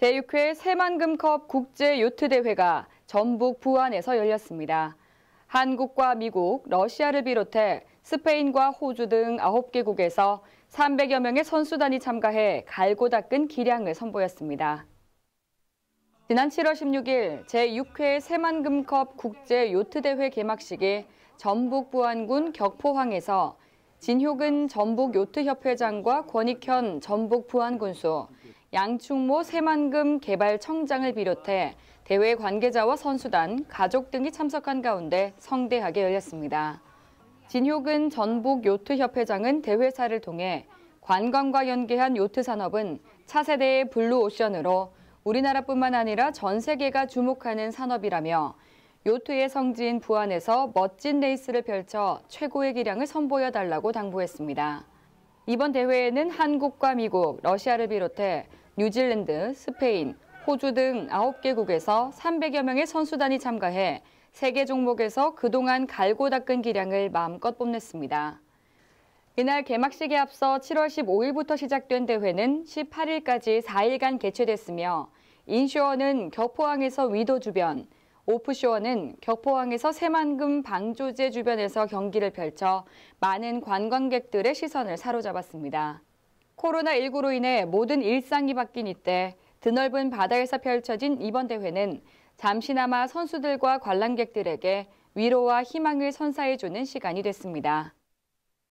제6회 새만금컵 국제요트대회가 전북 부안에서 열렸습니다. 한국과 미국, 러시아를 비롯해 스페인과 호주 등 9개국에서 300여 명의 선수단이 참가해 갈고 닦은 기량을 선보였습니다. 지난 7월 16일 제6회 새만금컵 국제요트대회 개막식이 전북 부안군 격포항에서 진효근 전북요트협회장과 권익현 전북 부안군수, 양충모 새만금 개발청장을 비롯해 대회 관계자와 선수단, 가족 등이 참석한 가운데 성대하게 열렸습니다. 진효근 전북 요트협회장은 대회사를 통해 관광과 연계한 요트 산업은 차세대의 블루오션으로 우리나라뿐만 아니라 전 세계가 주목하는 산업이라며 요트의 성지인 부안에서 멋진 레이스를 펼쳐 최고의 기량을 선보여 달라고 당부했습니다. 이번 대회에는 한국과 미국, 러시아를 비롯해 뉴질랜드, 스페인, 호주 등 9개국에서 300여 명의 선수단이 참가해 세계 종목에서 그동안 갈고 닦은 기량을 마음껏 뽐냈습니다. 이날 개막식에 앞서 7월 15일부터 시작된 대회는 18일까지 4일간 개최됐으며 인쇼어는 격포항에서 위도 주변, 오프쇼어는 격포항에서 새만금 방조제 주변에서 경기를 펼쳐 많은 관광객들의 시선을 사로잡았습니다. 코로나19로 인해 모든 일상이 바뀐 이때 드넓은 바다에서 펼쳐진 이번 대회는 잠시나마 선수들과 관람객들에게 위로와 희망을 선사해주는 시간이 됐습니다.